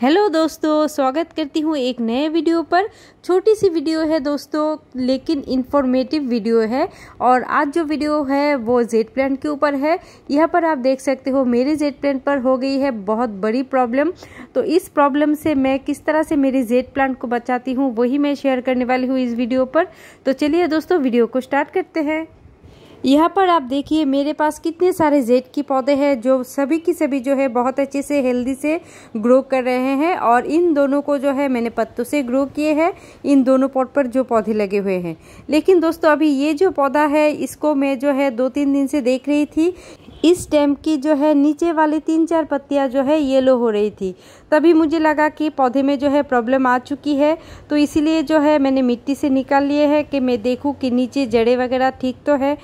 hello दोस्तों स्वागत करती हूँ एक नए वीडियो पर छोटी सी वीडियो है दोस्तों लेकिन इन्फॉर्मेटिव वीडियो है और आज जो वीडियो है वो जेड प्लान के ऊपर है यहाँ पर आप देख सकते हो मेरे जेड प्लान पर हो गई है बहुत बड़ी प्रॉब्लम तो इस प्रॉब्लम से मैं किस तरह से मेरे जेड प्लान को बचाती हूँ वही मैं शेयर करने वाली हूँ इस वीडियो पर तो चलिए दोस्तों वीडियो को स्टार्ट करते हैं यहाँ पर आप देखिए मेरे पास कितने सारे जेड के पौधे हैं जो सभी की सभी जो है बहुत अच्छे से हेल्दी से ग्रो कर रहे हैं और इन दोनों को जो है मैंने पत्तों से ग्रो किए हैं इन दोनों पॉट पर जो पौधे लगे हुए हैं लेकिन दोस्तों अभी ये जो पौधा है इसको मैं जो है दो तीन दिन से देख रही थी इस डैम की जो है नीचे वाली तीन चार पत्तियां जो है येलो हो रही थी तभी मुझे लगा कि पौधे में जो है प्रॉब्लम आ चुकी है तो इसीलिए जो है मैंने मिट्टी से निकाल लिए है कि मैं देखूं कि नीचे जड़े वगैरह ठीक तो है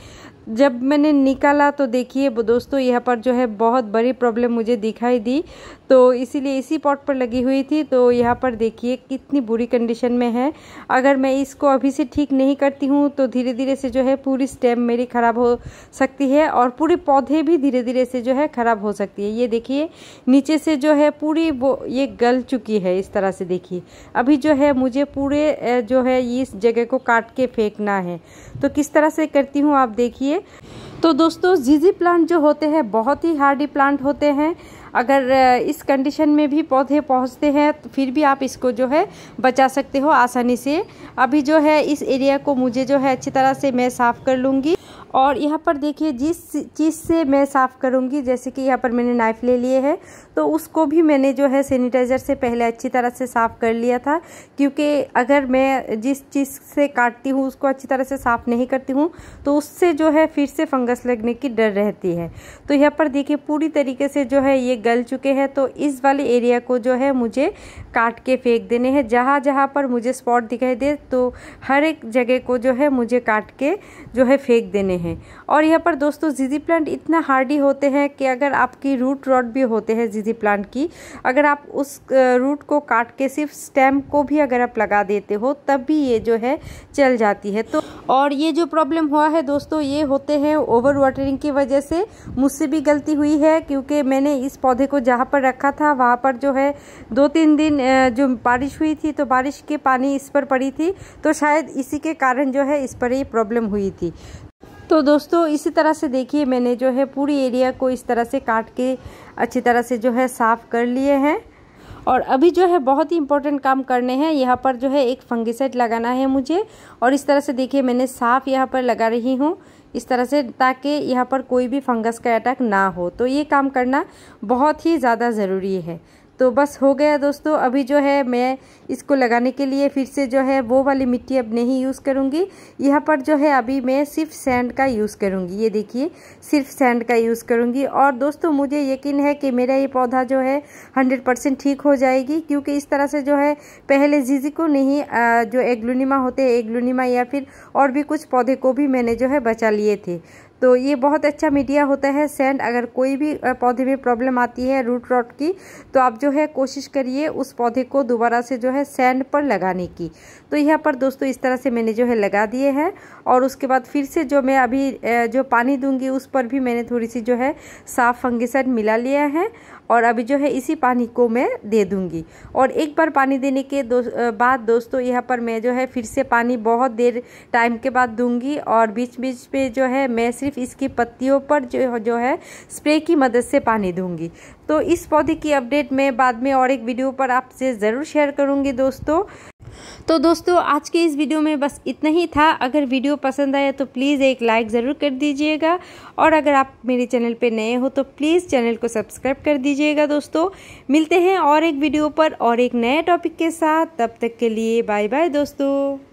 जब मैंने निकाला तो देखिए दोस्तों यहाँ पर जो है बहुत बड़ी प्रॉब्लम मुझे दिखाई दी तो इसीलिए इसी पॉट पर लगी हुई थी तो यहाँ पर देखिए कितनी बुरी कंडीशन में है अगर मैं इसको अभी से ठीक नहीं करती हूँ तो धीरे धीरे से जो है पूरी स्टेम मेरी ख़राब हो सकती है और पूरे पौधे भी धीरे धीरे से जो है ख़राब हो सकती है ये देखिए नीचे से जो है पूरी वो ये गल चुकी है इस तरह से देखिए अभी जो है मुझे पूरे जो है इस जगह को काट के फेंकना है तो किस तरह से करती हूँ आप देखिए चाहिए तो दोस्तों जीजी प्लांट जो होते हैं बहुत ही हार्डी प्लांट होते हैं अगर इस कंडीशन में भी पौधे पहुंचते हैं तो फिर भी आप इसको जो है बचा सकते हो आसानी से अभी जो है इस एरिया को मुझे जो है अच्छी तरह से मैं साफ़ कर लूँगी और यहाँ पर देखिए जिस चीज़ से मैं साफ़ करूँगी जैसे कि यहाँ पर मैंने नाइफ़ ले लिए है तो उसको भी मैंने जो है सैनिटाइज़र से पहले अच्छी तरह से साफ़ कर लिया था क्योंकि अगर मैं जिस चीज़ से काटती हूँ उसको अच्छी तरह से साफ़ नहीं करती हूँ तो उससे जो है फिर से फंगस लगने की डर रहती है तो यहाँ पर देखिए पूरी तरीके से जो है ये गल चुके हैं तो इस वाले एरिया को जो है मुझे काट के फेंक देने हैं जहाँ जहाँ पर मुझे स्पॉट दिखाई दे तो हर एक जगह को जो है मुझे काट के जो है फेंक देने हैं और यहाँ पर दोस्तों जीजी प्लांट इतना हार्डी होते हैं कि अगर आपकी रूट रॉड भी होते हैं जीजी प्लांट की अगर आप उस रूट को काट के सिर्फ स्टेम को भी अगर आप लगा देते हो तब भी ये जो है चल जाती है तो और ये जो प्रॉब्लम हुआ है दोस्तों ये होते हैं ओवर वाटरिंग की वजह से मुझसे भी गलती हुई है क्योंकि मैंने इस पौधे को जहाँ पर रखा था वहाँ पर जो है दो तीन दिन जो बारिश हुई थी तो बारिश के पानी इस पर पड़ी थी तो शायद इसी के कारण जो है इस पर ये प्रॉब्लम हुई थी तो दोस्तों इसी तरह से देखिए मैंने जो है पूरी एरिया को इस तरह से काट के अच्छी तरह से जो है साफ़ कर लिए हैं और अभी जो है बहुत ही इम्पोर्टेंट काम करने हैं यहाँ पर जो है एक फंगिसाइड लगाना है मुझे और इस तरह से देखिए मैंने साफ यहाँ पर लगा रही हूँ इस तरह से ताकि यहाँ पर कोई भी फंगस का अटैक ना हो तो ये काम करना बहुत ही ज़्यादा ज़रूरी है तो बस हो गया दोस्तों अभी जो है मैं इसको लगाने के लिए फिर से जो है वो वाली मिट्टी अब नहीं यूज़ करूँगी यहाँ पर जो है अभी मैं सिर्फ सैंड का यूज़ करूँगी ये देखिए सिर्फ सैंड का यूज़ करूँगी और दोस्तों मुझे यकीन है कि मेरा ये पौधा जो है हंड्रेड परसेंट ठीक हो जाएगी क्योंकि इस तरह से जो है पहले को नहीं जो एग्लूनिमा होते एग्लूनिमा या फिर और भी कुछ पौधे को भी मैंने जो है बचा लिए थे तो ये बहुत अच्छा मीडिया होता है सेंड अगर कोई भी पौधे में प्रॉब्लम आती है रूट रॉट की तो आप जो है कोशिश करिए उस पौधे को दोबारा से जो है सेंड पर लगाने की तो यहाँ पर दोस्तों इस तरह से मैंने जो है लगा दिए हैं और उसके बाद फिर से जो मैं अभी जो पानी दूंगी उस पर भी मैंने थोड़ी सी जो है साफ़ फंगिसाइड मिला लिया है और अभी जो है इसी पानी को मैं दे दूंगी और एक बार पानी देने के दो, बाद दोस्तों यहाँ पर मैं जो है फिर से पानी बहुत देर टाइम के बाद दूंगी और बीच बीच में जो है मैं सिर्फ सिर्फ इसकी पत्तियों पर जो जो है स्प्रे की मदद से पानी दूंगी तो इस पौधे की अपडेट मैं बाद में और एक वीडियो पर आपसे ज़रूर शेयर करूंगी दोस्तों तो दोस्तों आज के इस वीडियो में बस इतना ही था अगर वीडियो पसंद आया तो प्लीज़ एक लाइक ज़रूर कर दीजिएगा और अगर आप मेरे चैनल पर नए हो तो प्लीज़ चैनल को सब्सक्राइब कर दीजिएगा दोस्तों मिलते हैं और एक वीडियो पर और एक नए टॉपिक के साथ तब तक के लिए बाय बाय दोस्तों